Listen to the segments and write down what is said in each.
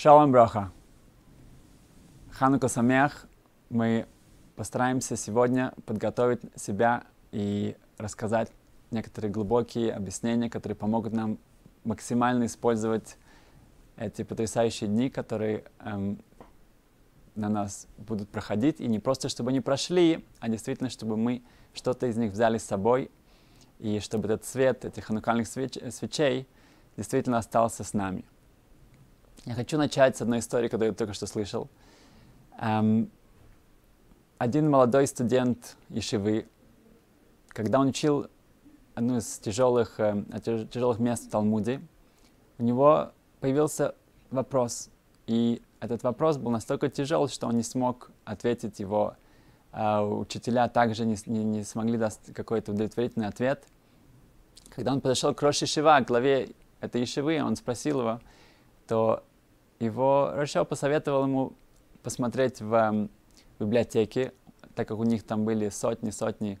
Шалом Браха. Ханука Самех. Мы постараемся сегодня подготовить себя и рассказать некоторые глубокие объяснения, которые помогут нам максимально использовать эти потрясающие дни, которые эм, на нас будут проходить. И не просто, чтобы они прошли, а действительно, чтобы мы что-то из них взяли с собой, и чтобы этот свет этих ханукальных свеч- свечей действительно остался с нами. Я хочу начать с одной истории, которую я только что слышал. Эм, один молодой студент Ишивы, когда он учил одну из тяжелых, э, тяжелых мест в Талмуде, у него появился вопрос. И этот вопрос был настолько тяжел, что он не смог ответить его. Э, учителя также не, не, не смогли дать какой-то удовлетворительный ответ. Когда он подошел к Рош Ишива, главе этой Ишивы, он спросил его, то его Рошел посоветовал ему посмотреть в эм, библиотеке, так как у них там были сотни-сотни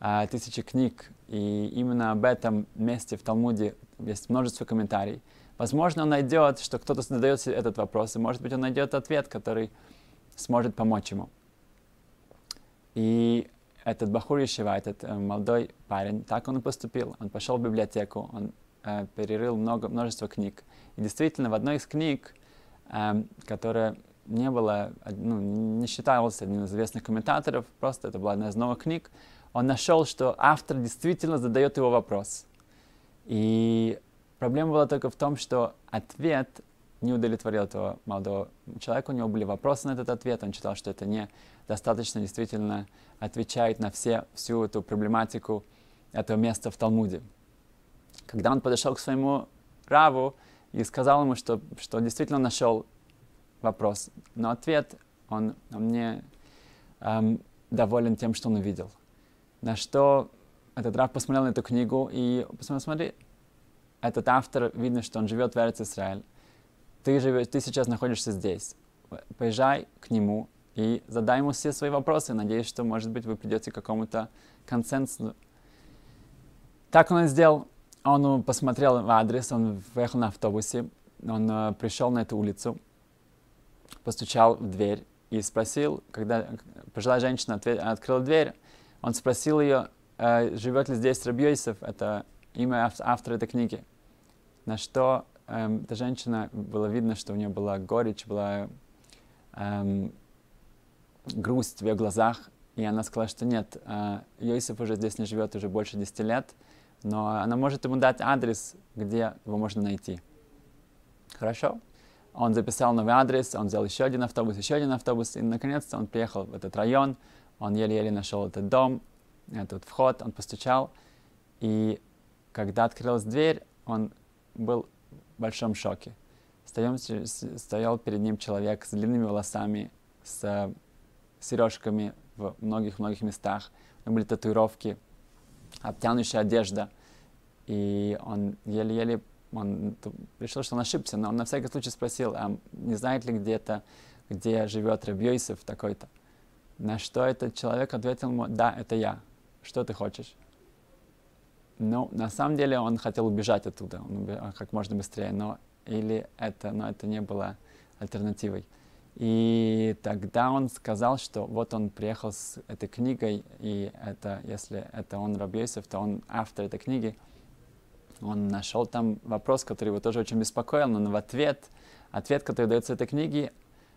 а, тысячи книг, и именно об этом месте в Талмуде есть множество комментариев. Возможно, он найдет, что кто-то задает этот вопрос, и, может быть, он найдет ответ, который сможет помочь ему. И этот Бахур Ешева, этот э, молодой парень, так он и поступил. Он пошел в библиотеку, он э, перерыл много, множество книг. И действительно, в одной из книг Эм, которая не была, э, ну, не считалась одним из известных комментаторов, просто это была одна из новых книг, он нашел, что автор действительно задает его вопрос. И проблема была только в том, что ответ не удовлетворил этого молодого человека, у него были вопросы на этот ответ, он считал, что это не достаточно действительно отвечает на все, всю эту проблематику этого места в Талмуде. Когда он подошел к своему Раву, и сказал ему, что, что действительно нашел вопрос. Но ответ он, он не эм, доволен тем, что он увидел. На что этот раб посмотрел на эту книгу и посмотрел, смотри, этот автор, видно, что он живет в Эрц Израиль. Ты, живешь, ты сейчас находишься здесь. Поезжай к нему и задай ему все свои вопросы. Надеюсь, что, может быть, вы придете к какому-то консенсусу. Так он и сделал. Он посмотрел в адрес, он выехал на автобусе, он э, пришел на эту улицу, постучал в дверь и спросил, когда пожилая женщина ответ, открыла дверь, он спросил ее, э, живет ли здесь Рабьёйсов, это имя автора этой книги. На что эм, эта женщина, было видно, что у нее была горечь, была эм, грусть в ее глазах, и она сказала, что нет, э, Йосиф уже здесь не живет уже больше 10 лет, но она может ему дать адрес, где его можно найти. Хорошо? Он записал новый адрес, он взял еще один автобус, еще один автобус, и наконец-то он приехал в этот район, он еле-еле нашел этот дом, этот вход, он постучал, и когда открылась дверь, он был в большом шоке. Стоял, стоял перед ним человек с длинными волосами, с э, сережками в многих-многих местах, у него были татуировки – обтянущая одежда. И он еле-еле он решил, что он ошибся, но он на всякий случай спросил, а не знает ли где-то, где живет Рабьёйсов такой-то? На что этот человек ответил ему, да, это я, что ты хочешь? Ну, на самом деле он хотел убежать оттуда, он убежал как можно быстрее, но или это, но это не было альтернативой. И тогда он сказал, что вот он приехал с этой книгой, и это, если это он Рабьесов, то он автор этой книги. Он нашел там вопрос, который его тоже очень беспокоил, но в ответ, ответ, который дается этой книге,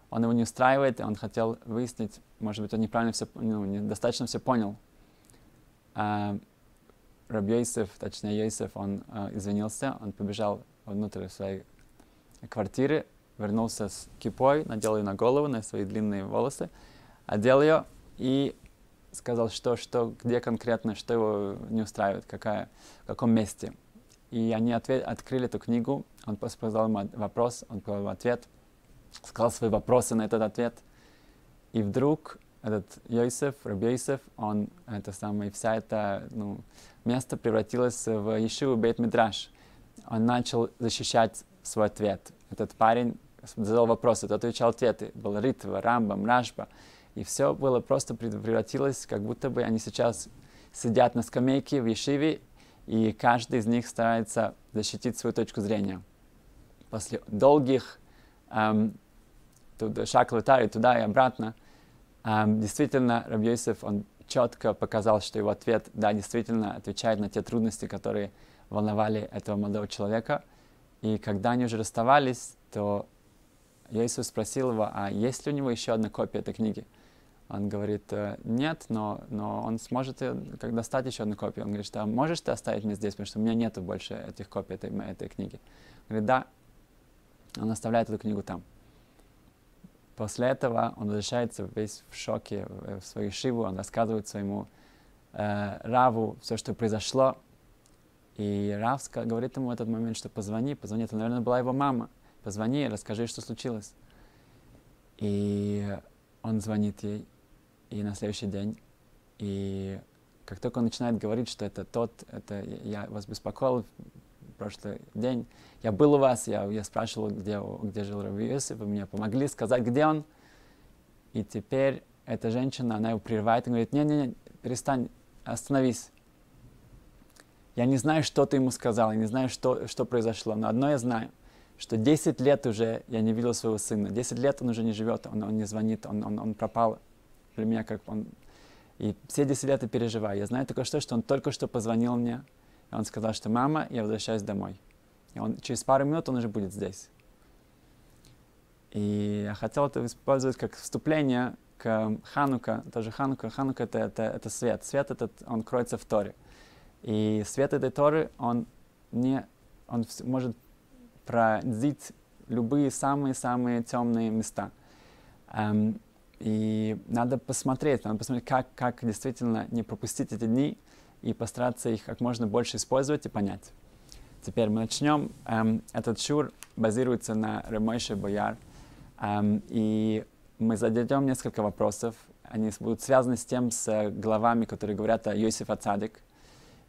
он его не устраивает, и он хотел выяснить, может быть, он неправильно все, ну, недостаточно все понял. А Рабьесов, точнее Йосиф, он а, извинился, он побежал внутрь своей квартиры, вернулся с кипой, надел ее на голову, на свои длинные волосы, одел ее и сказал, что, что, где конкретно, что его не устраивает, какая, в каком месте. И они ответ, открыли эту книгу, он сказал ему вопрос, он сказал ему ответ, сказал свои вопросы на этот ответ. И вдруг этот Йосиф Раби Йосиф, он, это самое, вся это ну, место превратилось в Ешиву Бейт Мидраш. Он начал защищать свой ответ. Этот парень задал вопросы, тот отвечал ответы. Был Ритва, рамба, мрашба, И все было просто превратилось, как будто бы они сейчас сидят на скамейке в Ешиве, и каждый из них старается защитить свою точку зрения. После долгих эм, шаг летали туда и обратно, эм, действительно, Рабьёсиф, он четко показал, что его ответ, да, действительно отвечает на те трудности, которые волновали этого молодого человека. И когда они уже расставались, то я Иисус спросил его, а есть ли у него еще одна копия этой книги? Он говорит, «Э, нет, но, но он сможет как достать еще одну копию. Он говорит, что можешь ты оставить мне здесь, потому что у меня нету больше этих копий этой, этой книги. Он говорит, да. Он оставляет эту книгу там. После этого он возвращается весь в шоке в э, свою шиву, он рассказывает своему э, Раву все, что произошло. И Рав говорит ему в этот момент, что позвони, позвони. Это, наверное, была его мама позвони, расскажи, что случилось. И он звонит ей, и на следующий день, и как только он начинает говорить, что это тот, это я вас беспокоил в прошлый день, я был у вас, я, я спрашивал, где, где жил Раби Йосиф, вы мне помогли сказать, где он. И теперь эта женщина, она его прерывает и говорит, не-не-не, перестань, остановись. Я не знаю, что ты ему сказал, я не знаю, что, что произошло, но одно я знаю – что 10 лет уже я не видел своего сына, 10 лет он уже не живет, он, он не звонит, он, он, он пропал для меня, как он... И все 10 лет я переживаю. Я знаю только что, что он только что позвонил мне, и он сказал, что «мама, я возвращаюсь домой». И он, через пару минут он уже будет здесь. И я хотел это использовать как вступление к Ханука, тоже Ханука. Ханука это, это, это свет. Свет этот, он кроется в Торе. И свет этой Торы, он не он может пронзить любые самые-самые темные места. Эм, и надо посмотреть, надо посмотреть, как, как действительно не пропустить эти дни и постараться их как можно больше использовать и понять. Теперь мы начнем. Эм, этот шур базируется на Ремойше Бояр. Эм, и мы зададим несколько вопросов. Они будут связаны с тем, с главами, которые говорят о Йосиф Цадик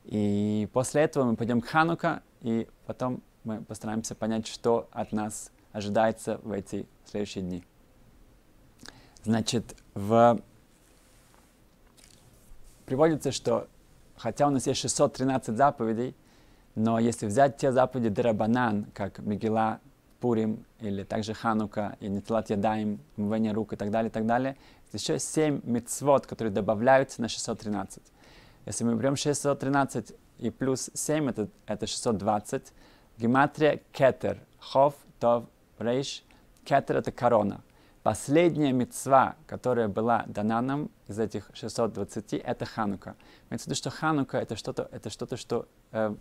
И после этого мы пойдем к Ханука, и потом мы постараемся понять, что от нас ожидается в эти следующие дни. Значит, в... приводится, что хотя у нас есть 613 заповедей, но если взять те заповеди Дарабанан, как Мегила, Пурим, или также Ханука, и Нетилат Ядаем, мывание рук и так далее, и так далее, еще 7 мецвод, которые добавляются на 613. Если мы берем 613 и плюс 7, это, это 620, Гематрия кетер. Хов, тов, рейш. Кетер – это корона. Последняя мецва, которая была дана нам из этих 620, это Ханука. Имеется в виду, что Ханука это что-то, это что-то, что э,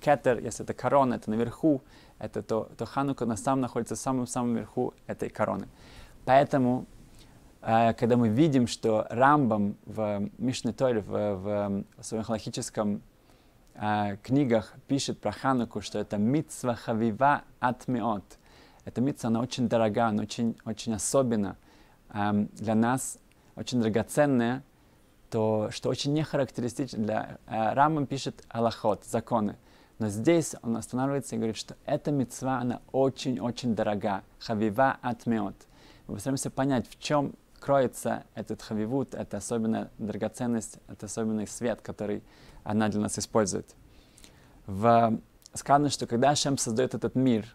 кетер, если это корона, это наверху, это то, то Ханука на самом находится в самом-самом верху этой короны. Поэтому, э, когда мы видим, что Рамбам в Мишне Тойле, в, в, в своем логическом э, книгах пишет про Хануку, что это митсва хавива атмиот. Эта митсва, она очень дорога, она очень, очень особенно эм, для нас, очень драгоценная, то, что очень не характеристично для... Э, Рамам пишет Аллахот, законы. Но здесь он останавливается и говорит, что эта мецва она очень-очень дорога. Хавива атмеот. Мы постараемся понять, в чем откроется этот хавивут, это особенная драгоценность, это особенный свет, который она для нас использует. В... Э, сказано, что когда Ашем создает этот мир,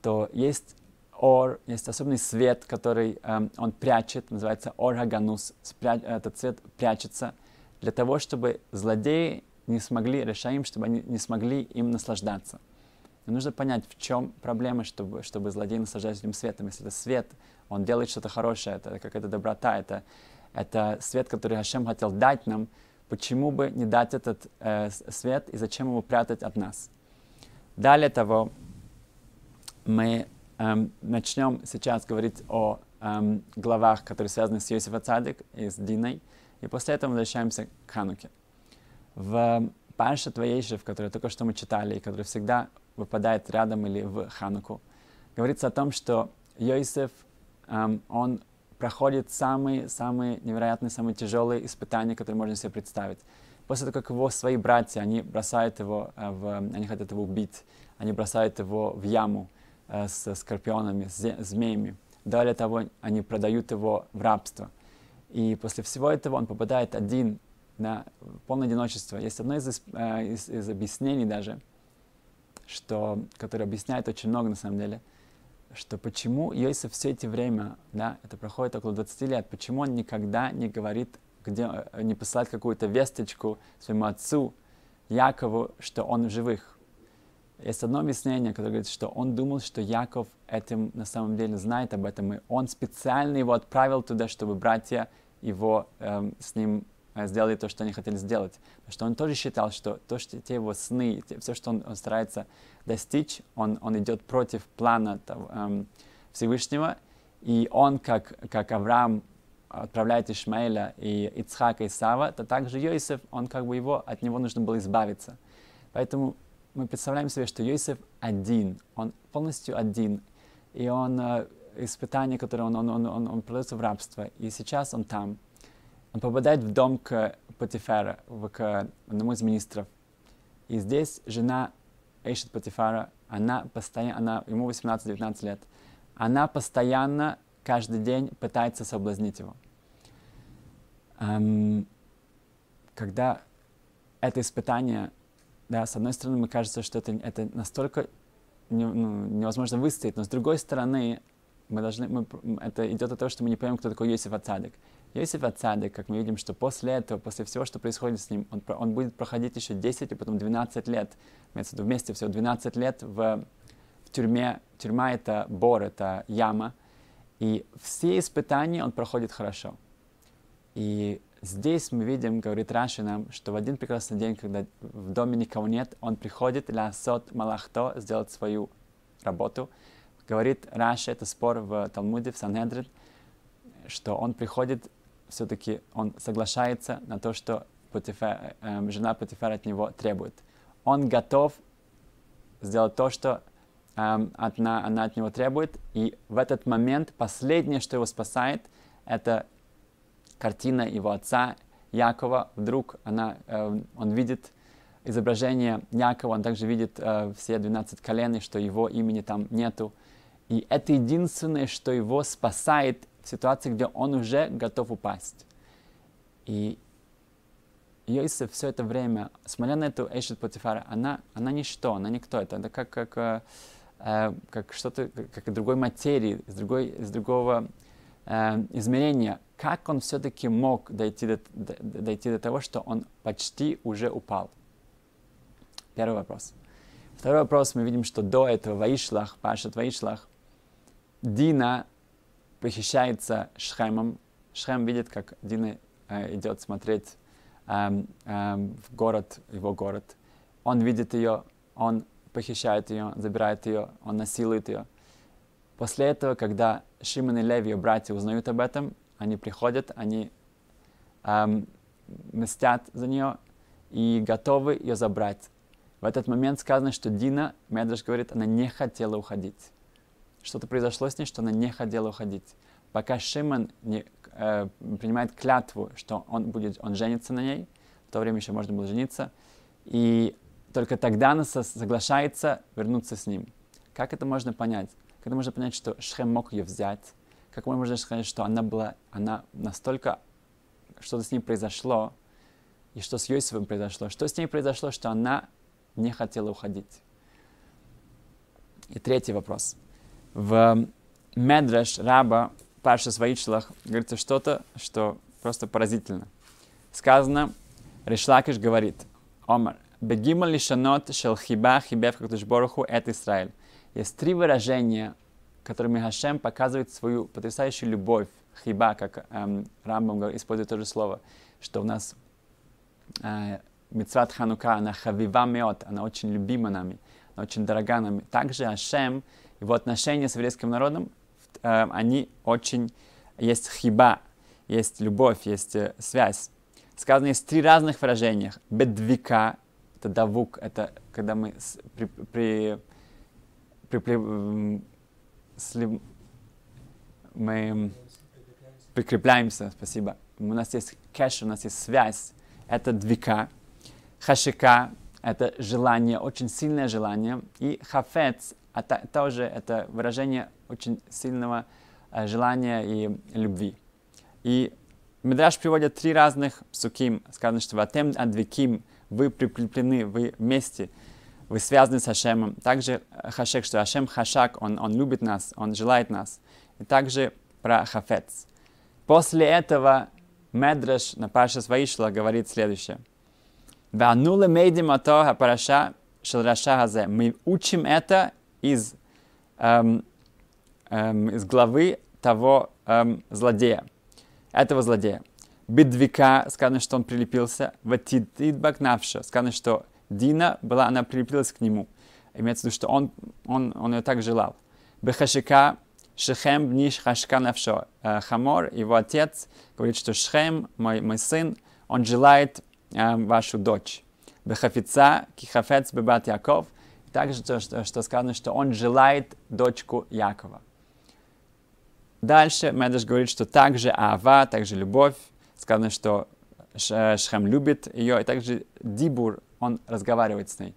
то есть ор, есть особенный свет, который эм, он прячет, называется ор хаганус, этот свет прячется для того, чтобы злодеи не смогли, решаем, чтобы они не смогли им наслаждаться. Но нужно понять, в чем проблема, чтобы, чтобы злодей наслаждался этим светом. Если это свет, он делает что-то хорошее, это какая-то доброта, это, это свет, который Хашем хотел дать нам, почему бы не дать этот э, свет и зачем его прятать от нас? Далее того, мы эм, начнем сейчас говорить о эм, главах, которые связаны с Йосифа Цадик и с Диной, и после этого возвращаемся к Хануке. В э, Парше Твоейшев, который только что мы читали, и который всегда выпадает рядом или в Хануку. Говорится о том, что Йосиф, эм, он проходит самые-самые невероятные, самые тяжелые испытания, которые можно себе представить. После того, как его свои братья, они бросают его, э, в, они хотят его убить, они бросают его в яму э, с скорпионами, с змеями. Далее того, они продают его в рабство. И после всего этого он попадает один на полное одиночество. Есть одно из, э, из, из объяснений даже – что, который объясняет очень много на самом деле, что почему Йосиф все это время, да, это проходит около 20 лет, почему он никогда не говорит, где, э, не посылает какую-то весточку своему отцу Якову, что он в живых. Есть одно объяснение, которое говорит, что он думал, что Яков этим на самом деле знает об этом, и он специально его отправил туда, чтобы братья его эм, с ним а сделали то, что они хотели сделать. Потому что он тоже считал, что то, что те его сны, те, все, что он, он старается достичь, он, он идет против плана того, эм, Всевышнего. И он, как, как Авраам, отправляет Ишмаэля и Ицхака и Сава, то также Йосиф, он как бы его, от него нужно было избавиться. Поэтому мы представляем себе, что Йосиф один, он полностью один, и он э, испытание, которое он, он, он, он, он продается в рабство, и сейчас он там, он попадает в дом к Патифара, к одному из министров. И здесь жена Эйшет Патифара, она постоянно, она, ему 18-19 лет, она постоянно, каждый день пытается соблазнить его. Эм, когда это испытание, да, с одной стороны, мне кажется, что это, это настолько не, ну, невозможно выстоять, но с другой стороны, мы должны, мы, это идет от того, что мы не понимаем, кто такой Йосиф Ацадик. Если в Ацадек, как мы видим, что после этого, после всего, что происходит с ним, он, он будет проходить еще 10 и потом 12 лет, имеется вместе всего 12 лет в, в тюрьме. Тюрьма — это бор, это яма. И все испытания он проходит хорошо. И здесь мы видим, говорит Раши нам, что в один прекрасный день, когда в доме никого нет, он приходит для сот малахто сделать свою работу. Говорит Раши, это спор в Талмуде, в Санедрин, что он приходит все-таки он соглашается на то, что Патифа, э, эм, жена Патифара от него требует. Он готов сделать то, что э, эм, она, она от него требует. И в этот момент последнее, что его спасает, это картина его отца Якова. Вдруг она, э, он видит изображение Якова, он также видит э, все 12 колен, и что его имени там нету. И это единственное, что его спасает ситуации, где он уже готов упасть. И Йосиф все это время, смотря на эту Эшет Патифара, она, она ничто, она никто. Это, это как, как, э, э как что-то, как другой материи, из, другой, из другого э, измерения. Как он все-таки мог дойти до, до, дойти до того, что он почти уже упал? Первый вопрос. Второй вопрос, мы видим, что до этого Ваишлах, Пашат Ваишлах, Дина похищается Шхемом. Шхем видит, как Дина э, идет смотреть э, э, в город, его город. Он видит ее, он похищает ее, забирает ее, он насилует ее. После этого, когда Шимон и Леви, ее братья, узнают об этом, они приходят, они эм, мстят за нее и готовы ее забрать. В этот момент сказано, что Дина, Медреш говорит, она не хотела уходить что-то произошло с ней, что она не хотела уходить. Пока Шимон не э, принимает клятву, что он будет, он женится на ней, в то время еще можно было жениться, и только тогда она соглашается вернуться с ним. Как это можно понять? Как это можно понять, что Шхем мог ее взять? Как можно сказать, что она была, она настолько, что-то с ней произошло, и что с Йосифом произошло? Что с ней произошло, что она не хотела уходить? И третий вопрос – в Медреш Раба Парша Своичлах говорится что-то, что просто поразительно. Сказано, Ришлакиш говорит, Омар, Бегима лишанот шелхиба хибев бороху это Израиль. Есть три выражения, которыми Хашем показывает свою потрясающую любовь. Хиба, как эм, Рамбам использует то же слово, что у нас э, Мицват Ханука, она хавива меот, она очень любима нами, она очень дорога нами. Также Хашем его отношения с еврейским народом, э, они очень... Есть хиба, есть любовь, есть э, связь. Сказано есть три разных выражениях. Бедвика, это давук, это когда мы с, при, при, при, при, сли, мы прикрепляемся, спасибо. У нас есть кэш, у нас есть связь, это двика. Хашика, это желание, очень сильное желание. И хафец а та, тоже это выражение очень сильного э, желания и любви. И Медраж приводит три разных псуким. Сказано, что «Ватем адвиким» — «Вы прикреплены, вы вместе, вы связаны с Ашемом. Также э, Хашек, что Ашем Хашак, он, он любит нас, он желает нас. И также про Хафец. После этого Медраж на Паше Сваишла говорит следующее. «Ванула мейдим ато параша шалраша хазе». Мы учим это из, эм, эм, из главы того эм, злодея, этого злодея. Бедвика, сказано, что он прилепился. Ватитит бакнавша, сказано, что Дина была, она прилепилась к нему. Имеется в виду, что он, он, он ее так желал. Бехашика, Шехем бниш хашка навшо. Э, Хамор, его отец, говорит, что Шхем, мой, мой сын, он желает э, вашу дочь. Бехафица, кихафец бебат Яков также то, что, что сказано, что он желает дочку Якова. Дальше Медеш говорит, что также Ава, также любовь, сказано, что Шхем любит ее, и также Дибур, он разговаривает с ней.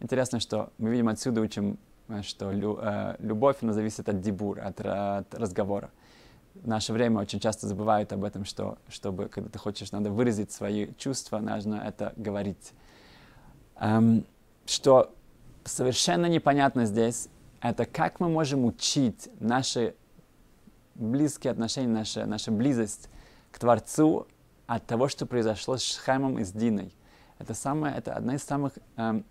Интересно, что мы видим отсюда, учим, что лю, э, любовь, она зависит от дибура, от, э, от разговора. В наше время очень часто забывают об этом, что чтобы, когда ты хочешь, надо выразить свои чувства, нужно это говорить. Эм, что совершенно непонятно здесь, это как мы можем учить наши близкие отношения, наша, наша близость к Творцу от того, что произошло с Шхаймом и с Диной. Это, самое, это одна из самых эм,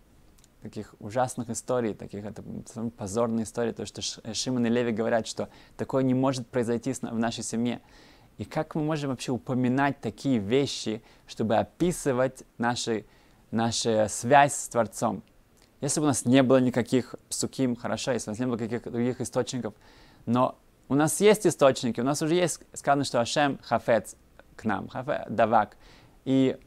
таких ужасных историй, таких, это самая позорная история, то, что э, Шимон и Леви говорят, что такое не может произойти в нашей семье. И как мы можем вообще упоминать такие вещи, чтобы описывать наши, нашу связь с Творцом? Если бы у нас не было никаких псуким, хорошо, если бы у нас не было каких других источников, но у нас есть источники, у нас уже есть сказано, что Ашем хафец к нам, хафе, давак и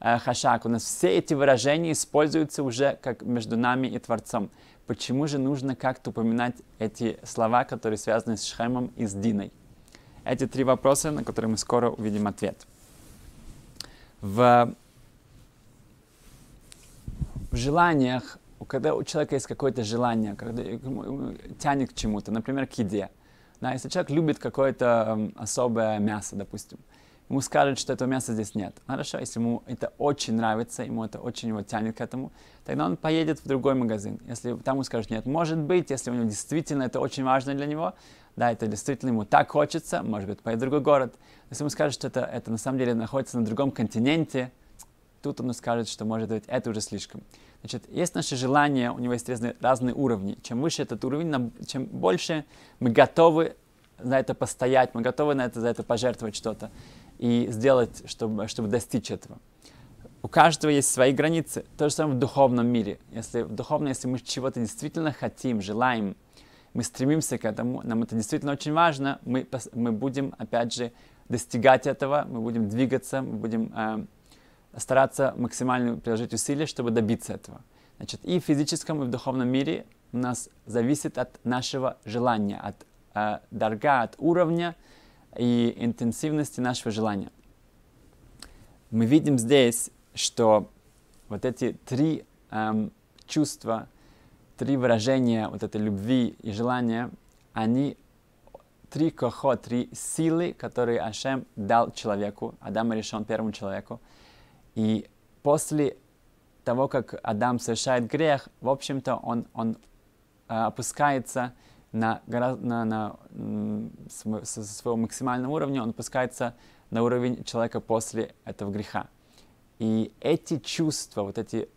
э, хашак. У нас все эти выражения используются уже как между нами и Творцом. Почему же нужно как-то упоминать эти слова, которые связаны с Шхемом и с Диной? Эти три вопроса, на которые мы скоро увидим ответ. В, в желаниях когда у человека есть какое-то желание, когда тянет к чему-то, например, к еде. Да, если человек любит какое-то особое мясо, допустим, ему скажут, что этого мяса здесь нет. Хорошо, если ему это очень нравится, ему это очень его тянет к этому, тогда он поедет в другой магазин. Если там ему скажут нет, может быть, если у него действительно это очень важно для него, да, это действительно ему так хочется, может быть, поедет в другой город. Если ему скажут, что это, это на самом деле находится на другом континенте, тут он скажет, что, может быть, это уже слишком. Значит, есть наше желание, у него есть разные, разные уровни. Чем выше этот уровень, нам, чем больше мы готовы на это постоять, мы готовы на это, за это пожертвовать что-то и сделать, чтобы, чтобы достичь этого. У каждого есть свои границы. То же самое в духовном мире. Если в духовном, если мы чего-то действительно хотим, желаем, мы стремимся к этому, нам это действительно очень важно, мы, мы будем, опять же, достигать этого, мы будем двигаться, мы будем э, стараться максимально приложить усилия, чтобы добиться этого. Значит, и в физическом, и в духовном мире у нас зависит от нашего желания, от э, дорога, от уровня и интенсивности нашего желания. Мы видим здесь, что вот эти три эм, чувства, три выражения вот этой любви и желания, они три кохо, три силы, которые Ашем дал человеку, Адам решен первому человеку, и после того, как Адам совершает грех, в общем-то, он, он э, опускается на, на, на, со своего максимального уровня, он опускается на уровень человека после этого греха. И эти чувства, вот эти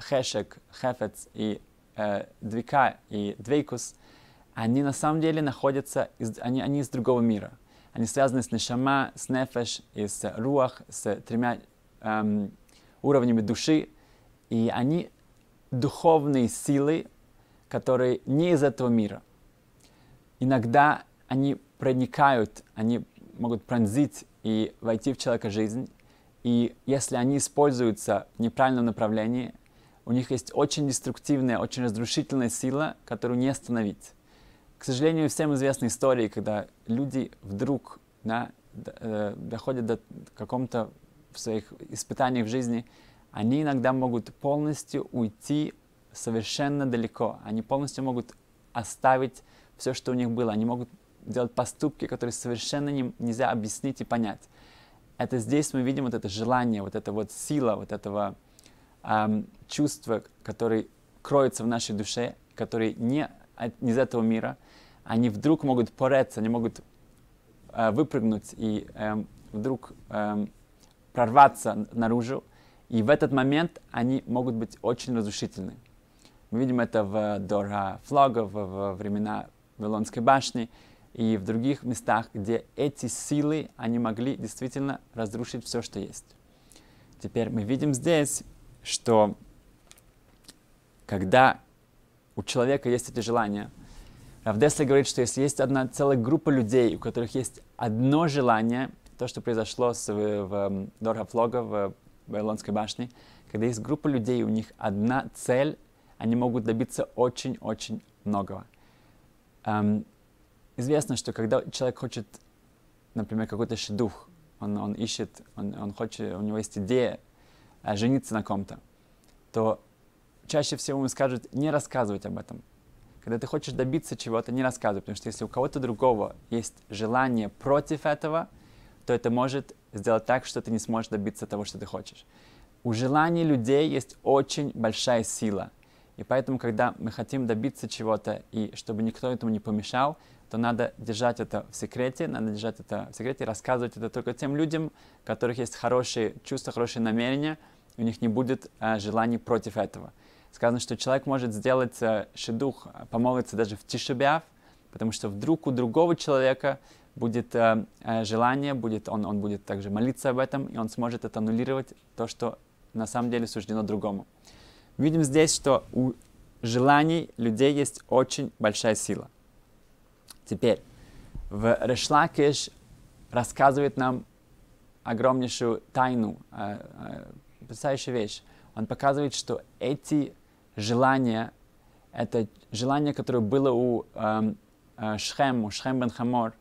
хешек, хефец и э, двика и двейкус, они на самом деле находятся, из, они, они из другого мира. Они связаны с нешама, с нефеш и с руах, с тремя эм, уровнями души, и они духовные силы, которые не из этого мира. Иногда они проникают, они могут пронзить и войти в человека жизнь, и если они используются в неправильном направлении, у них есть очень деструктивная, очень разрушительная сила, которую не остановить. К сожалению, всем известны истории, когда люди вдруг да, э, доходят до каком-то в своих испытаниях в жизни, они иногда могут полностью уйти совершенно далеко. Они полностью могут оставить все, что у них было. Они могут делать поступки, которые совершенно не, нельзя объяснить и понять. Это здесь мы видим вот это желание, вот эта вот сила, вот этого эм, чувства, который кроется в нашей душе, которые не из этого мира, они вдруг могут пореться, они могут э, выпрыгнуть и э, вдруг э, прорваться наружу, и в этот момент они могут быть очень разрушительны. Мы видим это в Дора Флога, в, в времена Вавилонской башни и в других местах, где эти силы, они могли действительно разрушить все, что есть. Теперь мы видим здесь, что когда у человека есть эти желания, Равдесли говорит, что если есть одна целая группа людей, у которых есть одно желание, то, что произошло с, э, в, эм, в Дорхафлога, э, в Вавилонской башне, когда есть группа людей, у них одна цель, они могут добиться очень-очень многого. Эм, известно, что когда человек хочет, например, какой-то шедух, он, он ищет, он, он хочет, у него есть идея э, жениться на ком-то, то чаще всего ему скажут не рассказывать об этом. Когда ты хочешь добиться чего-то, не рассказывай, потому что если у кого-то другого есть желание против этого – то это может сделать так, что ты не сможешь добиться того, что ты хочешь. У желаний людей есть очень большая сила. И поэтому, когда мы хотим добиться чего-то, и чтобы никто этому не помешал, то надо держать это в секрете, надо держать это в секрете, рассказывать это только тем людям, у которых есть хорошие чувства, хорошие намерения, у них не будет э, желаний против этого. Сказано, что человек может сделать э, шедух, помолиться даже в тишебяв, потому что вдруг у другого человека будет э, э, желание, будет, он, он будет также молиться об этом, и он сможет это аннулировать, то, что на самом деле суждено другому. Видим здесь, что у желаний людей есть очень большая сила. Теперь, в Решлакиш рассказывает нам огромнейшую тайну, э, э, потрясающую вещь. Он показывает, что эти желания, это желание, которое было у эм, э, Шхем, у Шхем бен Хамор,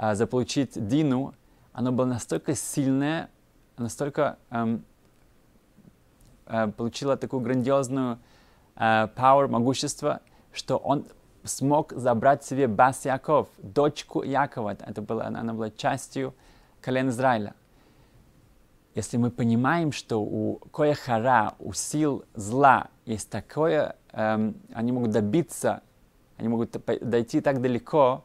а, заполучить Дину, оно было настолько сильное, настолько эм, э, получило такую грандиозную э, power, могущество, что он смог забрать себе Бас Яков, дочку Якова. Это было, она, она была частью колен Израиля. Если мы понимаем, что у Кояхара, у сил зла есть такое, эм, они могут добиться, они могут дойти так далеко,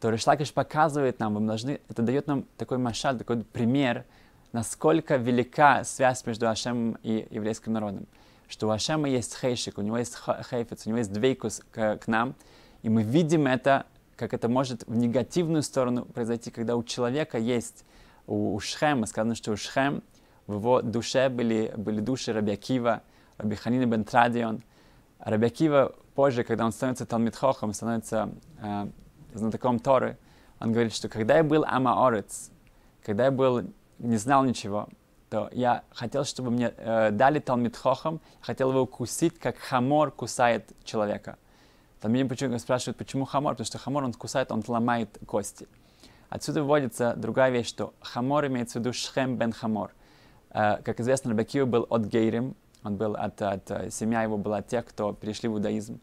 то Ришлакиш показывает нам, мы должны, это дает нам такой машаль, такой пример, насколько велика связь между Ашемом и еврейским народом. Что у Ашема есть хейшик, у него есть хейфец, у него есть двейкус к, к нам, и мы видим это, как это может в негативную сторону произойти, когда у человека есть, у, у Шхема, сказано, что у Шхем, в его душе были, были души Рабиакива, Рабиханина Традион, Рабиакива позже, когда он становится Талмитхохом, становится э, знатоком Торы, он говорит, что когда я был амаорец, когда я был, не знал ничего, то я хотел, чтобы мне э, дали Талмит Хохам, хотел его укусить, как хамор кусает человека. Там меня почему, спрашивают, почему хамор? Потому что хамор, он кусает, он ломает кости. Отсюда выводится другая вещь, что хамор имеет в виду шхем бен хамор. Э, как известно, Рабакио был от гейрим, он был от, от, э, семья его была от тех, кто перешли в иудаизм.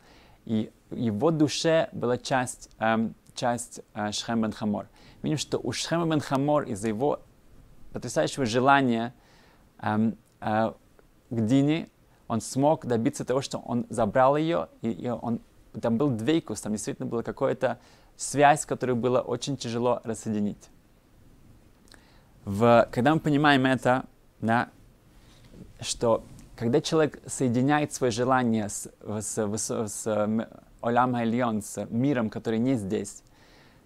И его душе была часть, эм, часть э, Шхем Бен Хамор. Видим, что у Шхема Бен Хамор из-за его потрясающего желания эм, э, к Дине, он смог добиться того, что он забрал ее, и, и он, там был двейкус, там действительно была какая-то связь, которую было очень тяжело рассоединить. В, когда мы понимаем это, да, что когда человек соединяет свои желания с, с, с, с Олям Хайльон, с миром, который не здесь,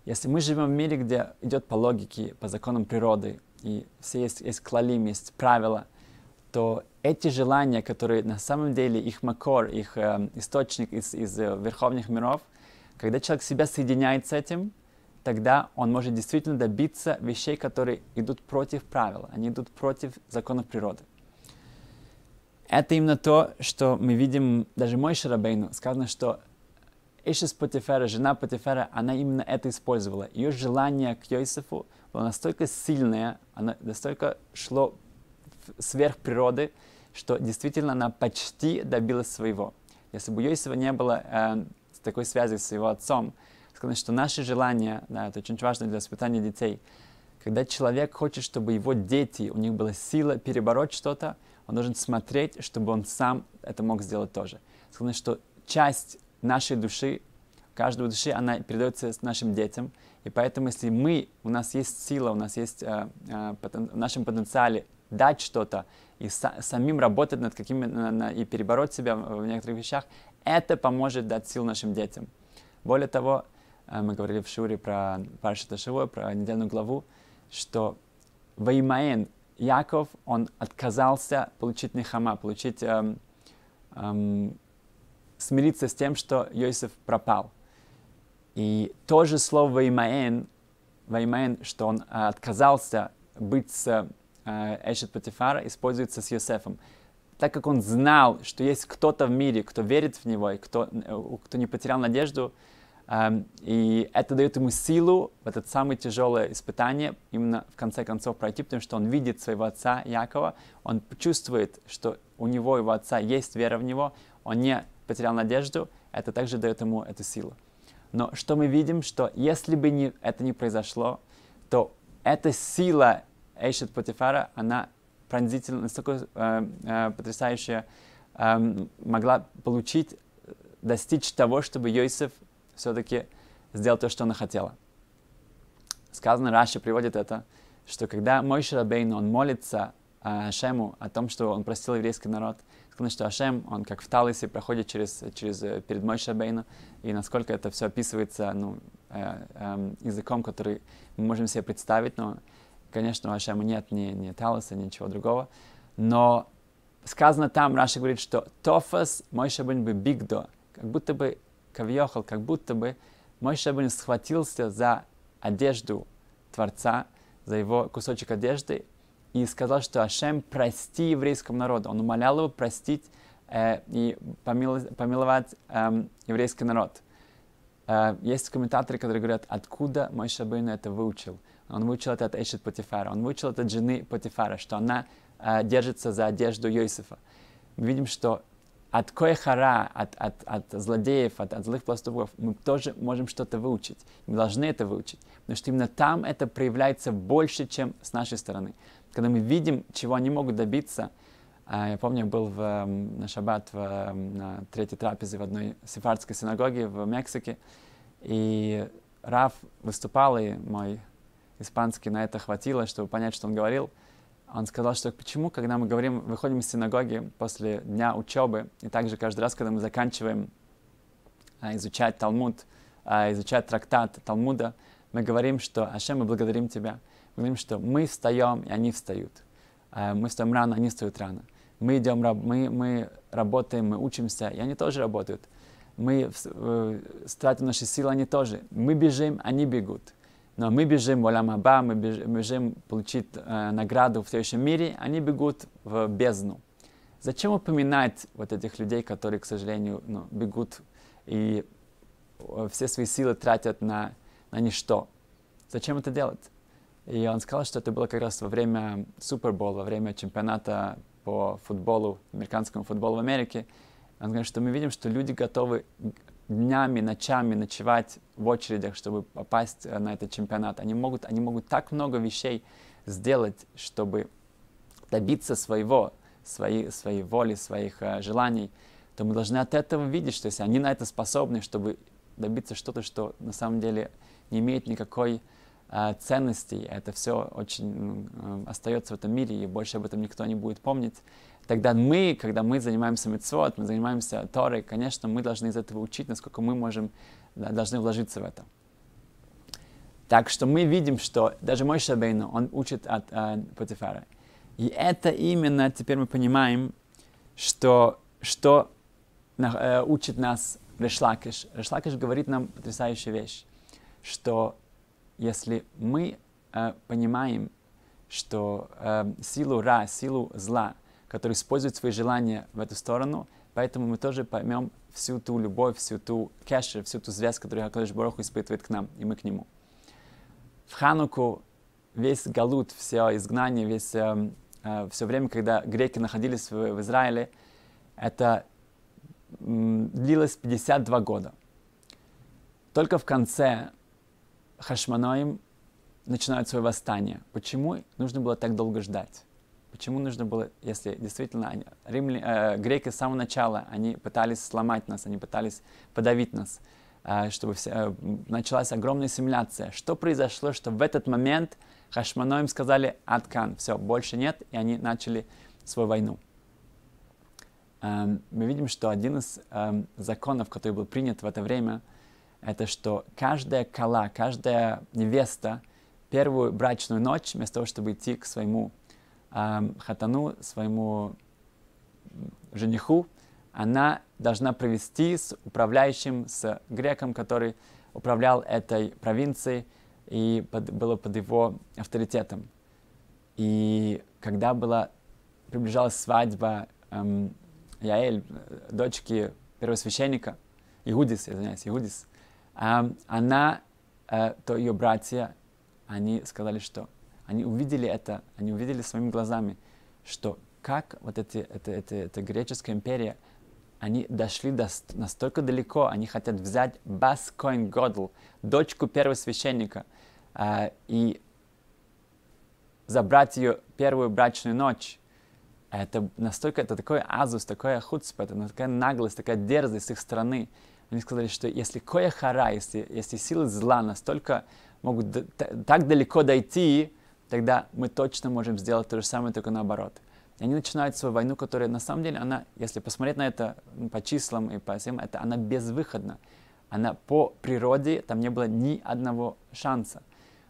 если мы живем в мире, где идет по логике, по законам природы, и все есть, есть клалим, есть правила, то эти желания, которые на самом деле их макор, их э, источник из, из э, верховных миров, когда человек себя соединяет с этим, тогда он может действительно добиться вещей, которые идут против правил, они идут против законов природы. Это именно то, что мы видим даже мой Шарабейну. Сказано, что Эшес Патифера, жена Патифера, она именно это использовала. Ее желание к Йосифу было настолько сильное, оно настолько шло сверх природы, что действительно она почти добилась своего. Если бы Йосифа не было э, такой связи с его отцом, сказано, что наши желания, да, это очень важно для воспитания детей, когда человек хочет, чтобы его дети, у них была сила перебороть что-то, он должен смотреть, чтобы он сам это мог сделать тоже. Сказано, что часть нашей души, каждой души, она передается нашим детям, и поэтому, если мы, у нас есть сила, у нас есть э, э, потен, в нашем потенциале дать что-то и са, самим работать над какими на, на, и перебороть себя в некоторых вещах, это поможет дать сил нашим детям. Более того, э, мы говорили в Шуре про паршита шивой, про недельную главу, что Ваймаен Яков, он отказался получить Нехама, получить, эм, эм, смириться с тем, что Йосиф пропал. И то же слово «ваймаэн», «ваймаэн», что он э, отказался быть с э, Эшет Патифара, используется с Йосефом. Так как он знал, что есть кто-то в мире, кто верит в него, и кто, э, кто не потерял надежду, и это дает ему силу в этот самое тяжелое испытание именно в конце концов пройти, потому что он видит своего отца Якова, он чувствует, что у него, его отца, есть вера в него, он не потерял надежду, это также дает ему эту силу. Но что мы видим, что если бы не, это не произошло, то эта сила Эйшет Патифара, она пронзительно, настолько э, э, потрясающая, э, эм, могла получить, достичь того, чтобы Йосиф все-таки сделать то, что она хотела. Сказано, Раши приводит это, что когда мой Шарабейн, он молится а, Ашему о том, что он простил еврейский народ, сказано, что Ашем, он как в Талисе проходит через, через, э, перед мой Шарабейну, и насколько это все описывается ну, э, э, языком, который мы можем себе представить, но, конечно, у Ашема нет ни, ни Талиса, ничего другого, но сказано там, Раши говорит, что Тофас мой Шарабейн бы бигдо, как будто бы кавьехал, как будто бы мой Шабин схватился за одежду Творца, за его кусочек одежды, и сказал, что Ашем прости еврейскому народу. Он умолял его простить э, и помило, помиловать э, еврейский народ. Э, есть комментаторы, которые говорят, откуда мой Шабин это выучил. Он выучил это от Эшет Потифара. он выучил это от жены Патифара, что она э, держится за одежду Йосифа. Мы видим, что от коехара, от, от, от злодеев, от, от злых пластовов, мы тоже можем что-то выучить. Мы должны это выучить. Потому что именно там это проявляется больше, чем с нашей стороны. Когда мы видим, чего они могут добиться, а, я помню, я был в, на шаббат в, на третьей трапезе в одной сефардской синагоге в Мексике, и Раф выступал, и мой испанский на это хватило, чтобы понять, что он говорил – он сказал, что почему, когда мы говорим, выходим из синагоги после дня учебы, и также каждый раз, когда мы заканчиваем а, изучать Талмуд, а, изучать трактат Талмуда, мы говорим, что Ашем, мы благодарим Тебя. Мы говорим, что мы встаем, и они встают. А, мы встаем рано, они встают рано. Мы идем, мы, мы работаем, мы учимся, и они тоже работают. Мы э, тратим наши силы, они тоже. Мы бежим, они бегут. Но мы бежим в Аламаба, мы бежим получить э, награду в следующем мире, они бегут в бездну. Зачем упоминать вот этих людей, которые, к сожалению, ну, бегут и э, все свои силы тратят на, на ничто? Зачем это делать? И он сказал, что это было как раз во время Супербола, во время чемпионата по футболу, американскому футболу в Америке. Он говорит, что мы видим, что люди готовы днями, ночами ночевать в очередях, чтобы попасть э, на этот чемпионат. Они могут, они могут так много вещей сделать, чтобы добиться своего, своей, своей воли, своих э, желаний, то мы должны от этого видеть, что если они на это способны, чтобы добиться что-то, что на самом деле не имеет никакой э, ценности, это все очень э, остается в этом мире, и больше об этом никто не будет помнить, тогда мы, когда мы занимаемся мецвод, мы занимаемся Торой, конечно, мы должны из этого учить, насколько мы можем, должны вложиться в это. Так что мы видим, что даже мой Шабейну, он учит от э, Патифара. И это именно теперь мы понимаем, что, что э, учит нас Решлакиш. Решлакиш говорит нам потрясающую вещь, что если мы э, понимаем, что э, силу ра, силу зла который использует свои желания в эту сторону, поэтому мы тоже поймем всю ту любовь, всю ту кэшер, всю ту связь, которую Акадыш Барух испытывает к нам, и мы к нему. В Хануку весь галут, все изгнание, весь, э, э все время, когда греки находились в, в Израиле, это м, длилось 52 года. Только в конце Хашманоим начинают свое восстание. Почему нужно было так долго ждать? Почему нужно было, если действительно они, римляне, э, греки с самого начала, они пытались сломать нас, они пытались подавить нас, э, чтобы все, э, началась огромная симуляция. Что произошло, что в этот момент Хашмано сказали «Аткан», все, больше нет, и они начали свою войну. Э, мы видим, что один из э, законов, который был принят в это время, это что каждая кала, каждая невеста первую брачную ночь, вместо того, чтобы идти к своему э, хатану, своему жениху, она должна провести с управляющим, с греком, который управлял этой провинцией и под, было под его авторитетом. И когда была, приближалась свадьба эм, Яэль, э, дочки первосвященника, Иудис, извиняюсь, Иудис, эм, она, э, то ее братья, они сказали, что они увидели это, они увидели своими глазами, что как вот эти, эта эта это греческая империя, они дошли до, настолько далеко, они хотят взять Баскоин Годл, дочку первого священника, э, и забрать ее первую брачную ночь. Это настолько, это такой азус, такое хуцп, это такая наглость, такая дерзость с их стороны. Они сказали, что если кое хара, если, если силы зла настолько могут так далеко дойти, тогда мы точно можем сделать то же самое, только наоборот. И они начинают свою войну, которая на самом деле, она, если посмотреть на это по числам и по всем, это она безвыходна. Она по природе, там не было ни одного шанса.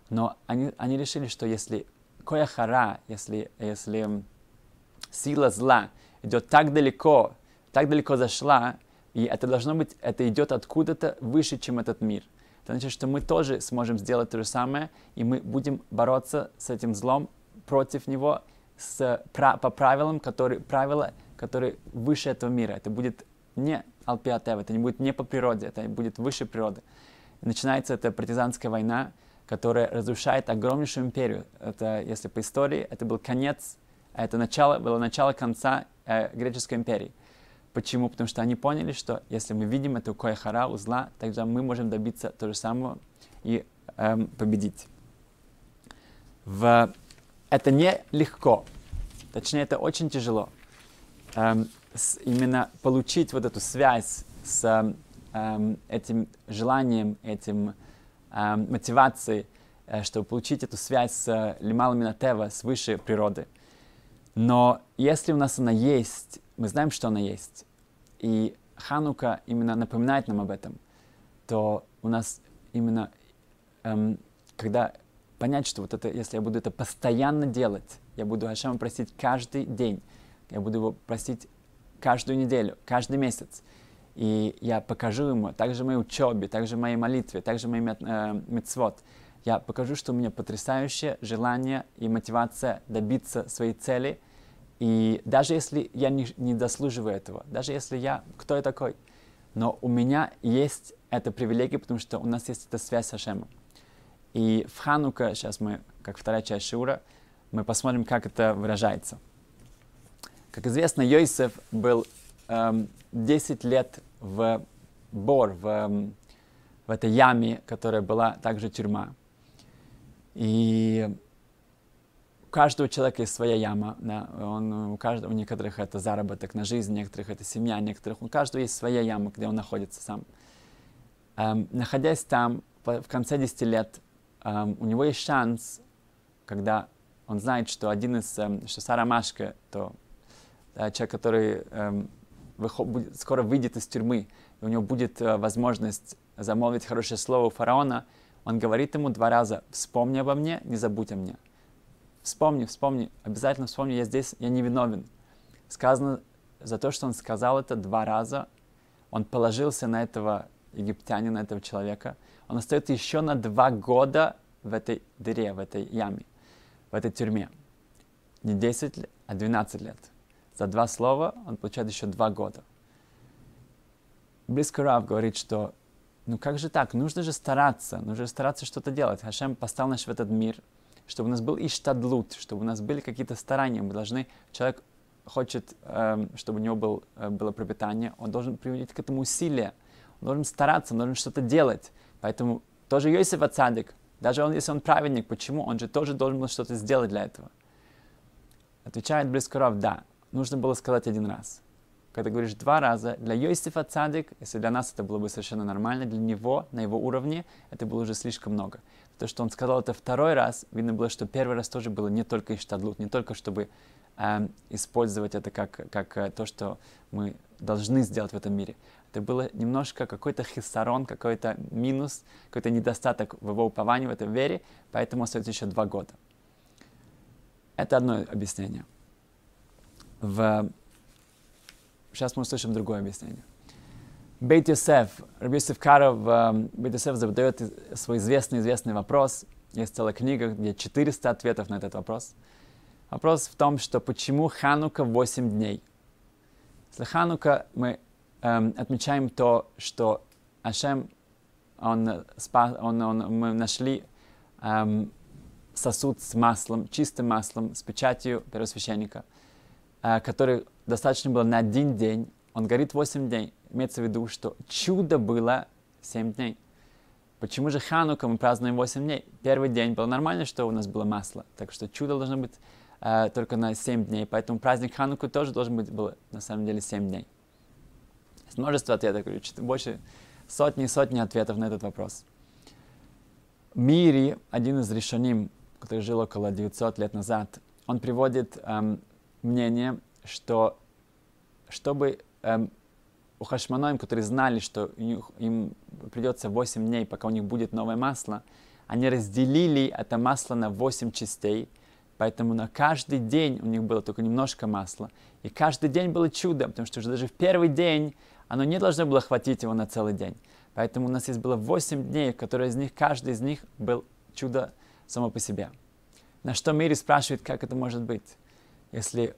Но они, они решили, что если кояхара, если, если сила зла идет так далеко, так далеко зашла, и это должно быть, это идет откуда-то выше, чем этот мир – это значит, что мы тоже сможем сделать то же самое, и мы будем бороться с этим злом против него с, про, по правилам, которые, правила, которые выше этого мира. Это будет не Алпиатев, это не будет не по природе, это будет выше природы. Начинается эта партизанская война, которая разрушает огромнейшую империю. Это, если по истории, это был конец, это начало, было начало конца э, греческой империи. Почему? Потому что они поняли, что если мы видим эту койхара, узла, тогда мы можем добиться то же самого и эм, победить. В... Это не легко, точнее, это очень тяжело. Эм, с, именно получить вот эту связь с эм, эм этим желанием, этим эм, мотивацией, э, чтобы получить эту связь с э, Лималом Минатева, с высшей природы – но если у нас она есть, мы знаем, что она есть, и Ханука именно напоминает нам об этом, то у нас именно, эм, когда понять, что вот это, если я буду это постоянно делать, я буду Хашема просить каждый день, я буду его просить каждую неделю, каждый месяц, и я покажу ему также моей учебе, также моей молитве, также моей э, мецвод, я покажу, что у меня потрясающее желание и мотивация добиться своей цели. И даже если я не, не дослуживаю этого, даже если я кто я такой, но у меня есть эта привилегия, потому что у нас есть эта связь с Ашемом. И в Ханука, сейчас мы, как вторая часть Шиура, мы посмотрим, как это выражается. Как известно, Йосеф был эм, 10 лет в Бор, в, эм, в этой яме, которая была также тюрьма. И у каждого человека есть своя яма, да, он, у, каждого, у некоторых это заработок на жизнь, у некоторых это семья, у некоторых, у каждого есть своя яма, где он находится сам. Эм, находясь там, в конце 10 лет, эм, у него есть шанс, когда он знает, что один из, эм, что Сара Машка, то да, человек, который эм, выход, будет, скоро выйдет из тюрьмы, и у него будет э, возможность замолвить хорошее слово у фараона, он говорит ему два раза, вспомни обо мне, не забудь о мне. Вспомни, вспомни, обязательно вспомни, я здесь, я не виновен. Сказано за то, что он сказал это два раза, он положился на этого египтянина, этого человека. Он остается еще на два года в этой дыре, в этой яме, в этой тюрьме. Не 10 лет, а 12 лет. За два слова он получает еще два года. Близко Рав говорит, что ну как же так? Нужно же стараться, нужно же стараться что-то делать. Хашем поставил нас в этот мир, чтобы у нас был иштадлут, чтобы у нас были какие-то старания. Мы должны, человек хочет, эм, чтобы у него был, э, было пропитание, он должен приводить к этому усилия, он должен стараться, он должен что-то делать. Поэтому тоже Йосиф Ацадик, даже он, если он праведник, почему? Он же тоже должен был что-то сделать для этого. Отвечает Брискуров, да, нужно было сказать один раз – когда говоришь два раза, для Йосифа Цадик, если для нас это было бы совершенно нормально, для него, на его уровне, это было уже слишком много. То, что он сказал это второй раз, видно было, что первый раз тоже было не только Иштадлут, не только чтобы э, использовать это как, как э, то, что мы должны сделать в этом мире. Это было немножко какой-то хиссарон, какой-то минус, какой-то недостаток в его уповании, в этой вере, поэтому остается еще два года. Это одно объяснение. В Сейчас мы услышим другое объяснение. Бейт Йосеф, Раби Йосеф Каров, эм, Бейт Йосеф задает свой известный, известный вопрос. Есть целая книга, где 400 ответов на этот вопрос. Вопрос в том, что почему Ханука 8 дней? Если Ханука мы эм, отмечаем то, что Ашем, он, спа, он, он, мы нашли эм, сосуд с маслом, чистым маслом, с печатью первосвященника, э, который достаточно было на один день, он горит 8 дней. Имеется в виду, что чудо было 7 дней. Почему же Ханука мы празднуем 8 дней? Первый день было нормально, что у нас было масло, так что чудо должно быть э, только на 7 дней, поэтому праздник Хануку тоже должен быть был, на самом деле 7 дней. С множество ответов, говорю, больше сотни и сотни ответов на этот вопрос. Мири, один из решеним, который жил около 900 лет назад, он приводит эм, мнение что чтобы эм, у хашманоим, которые знали, что них, им придется 8 дней, пока у них будет новое масло, они разделили это масло на 8 частей, поэтому на каждый день у них было только немножко масла. И каждый день было чудо, потому что уже даже в первый день оно не должно было хватить его на целый день. Поэтому у нас есть было 8 дней, которые из них, каждый из них был чудо само по себе. На что Мири спрашивает, как это может быть? Если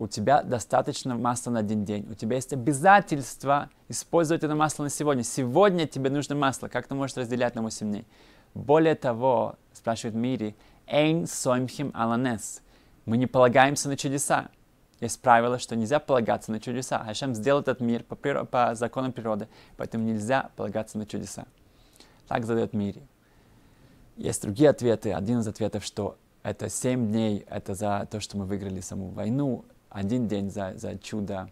у тебя достаточно масла на один день. У тебя есть обязательство использовать это масло на сегодня. Сегодня тебе нужно масло. Как ты можешь разделять на 8 дней? Более того, спрашивает Мири, «Эйн соймхим аланес». Мы не полагаемся на чудеса. Есть правило, что нельзя полагаться на чудеса. Хашем сделал этот мир по, прир... по законам природы, поэтому нельзя полагаться на чудеса. Так задает Мири. Есть другие ответы. Один из ответов, что это 7 дней, это за то, что мы выиграли саму войну, один день за, за чудо,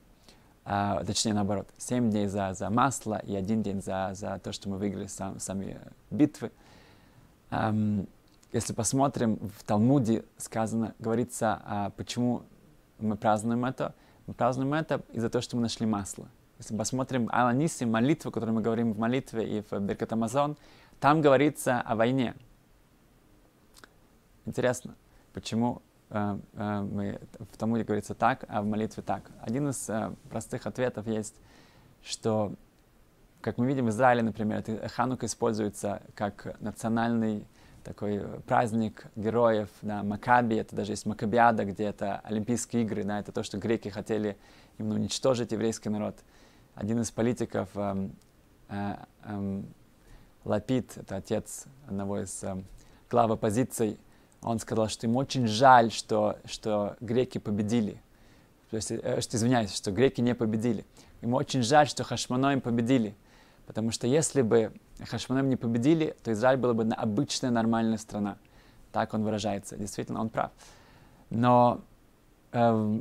а, точнее наоборот, семь дней за, за масло и один день за, за то, что мы выиграли сам, сами битвы. Um, если посмотрим, в Талмуде сказано, говорится, а почему мы празднуем это. Мы празднуем это из-за того, что мы нашли масло. Если посмотрим Аланиси, молитву, которую мы говорим в молитве и в Беркат Амазон, там говорится о войне. Интересно, почему Э, э, в в Талмуде говорится так, а в молитве так. Один из э, простых ответов есть, что, как мы видим в Израиле, например, Ханук используется как национальный такой праздник героев, да, Макаби, это даже есть Макабиада, где это Олимпийские игры, да, это то, что греки хотели именно уничтожить еврейский народ. Один из политиков, эм, эм, Лапид, это отец одного из эм, глав оппозиции, он сказал, что ему очень жаль, что, что греки победили. То есть, э, что, извиняюсь, что греки не победили. Ему очень жаль, что Хашманоим победили. Потому что если бы Хашманоим не победили, то Израиль была бы обычная нормальная страна. Так он выражается. Действительно, он прав. Но э,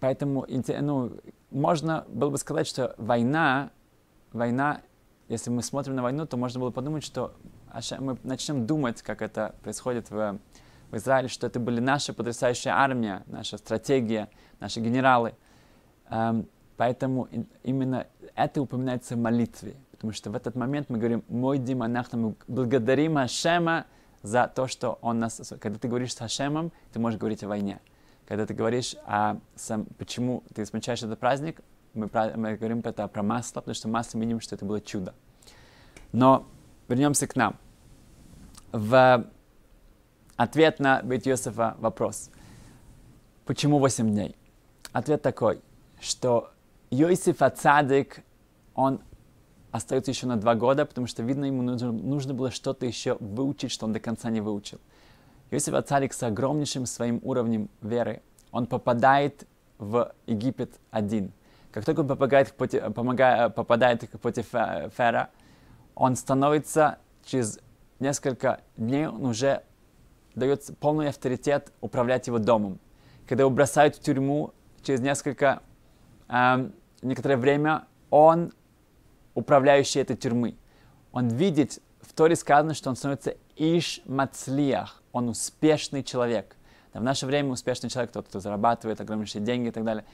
поэтому ну, можно было бы сказать, что война, война, если мы смотрим на войну, то можно было подумать, что а мы начнем думать, как это происходит в, в Израиле, что это были наши потрясающая армия, наша стратегия, наши генералы. Эм, поэтому именно это упоминается в молитве, потому что в этот момент мы говорим «Мой дима Диманахна», мы благодарим Ашема за то, что он нас... Когда ты говоришь с Ашемом, ты можешь говорить о войне. Когда ты говоришь о сам, почему ты отмечаешь этот праздник, мы, мы говорим это а про масло, потому что масло мы видим, что это было чудо. Но Вернемся к нам. В ответ на Бейт Йосефа вопрос. Почему 8 дней? Ответ такой, что Йосиф Ацадык, он остается еще на два года, потому что, видно, ему нужно, нужно было что-то еще выучить, что он до конца не выучил. Йосиф Ацадык с огромнейшим своим уровнем веры, он попадает в Египет один. Как только он попадает к, Поти, помогает, э, попадает к Потифера, он становится через несколько дней, он уже дает полный авторитет управлять его домом. Когда его бросают в тюрьму, через несколько, э, некоторое время он управляющий этой тюрьмы. Он видит, в Торе сказано, что он становится Иш Мацлиях, он успешный человек. Да, в наше время успешный человек, тот, кто зарабатывает огромнейшие деньги и так далее.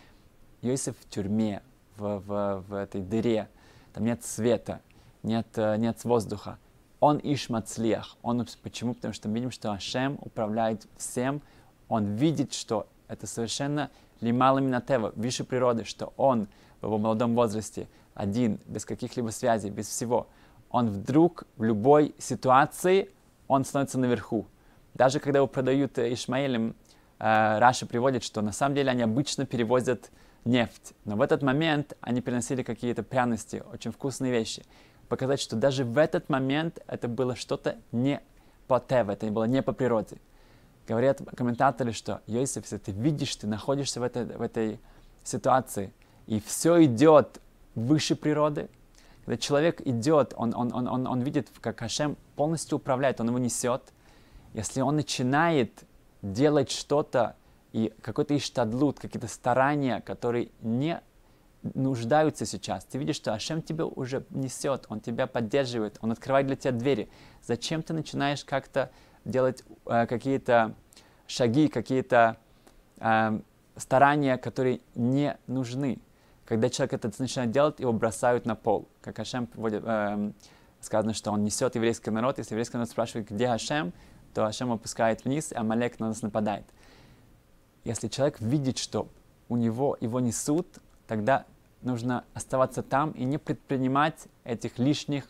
Йосиф в тюрьме, в, в, в этой дыре, там нет света, нет, э, нет воздуха. Он ишмацлиях. Он, почему? Потому что мы видим, что Ашем управляет всем. Он видит, что это совершенно лимала минатева, выше природы, что он в его молодом возрасте один, без каких-либо связей, без всего. Он вдруг в любой ситуации, он становится наверху. Даже когда его продают э, Ишмаилем, э, Раша приводит, что на самом деле они обычно перевозят нефть. Но в этот момент они приносили какие-то пряности, очень вкусные вещи показать, что даже в этот момент это было что-то не по Теве, это было не по природе. Говорят комментаторы, что Йосиф, если ты видишь, ты находишься в этой, в этой ситуации, и все идет выше природы, когда человек идет, он, он, он, он, он видит, как Хашем полностью управляет, он его несет. Если он начинает делать что-то, и какой-то иштадлут, какие-то старания, которые не нуждаются сейчас. Ты видишь, что Ашем тебя уже несет, он тебя поддерживает, он открывает для тебя двери. Зачем ты начинаешь как-то делать э, какие-то шаги, какие-то э, старания, которые не нужны? Когда человек это начинает делать, его бросают на пол. Как Ашем э, сказано, что он несет еврейский народ. Если еврейский народ спрашивает, где Ашем, то Ашем опускает вниз, а Малек на нас нападает. Если человек видит, что у него его несут, тогда нужно оставаться там и не предпринимать этих лишних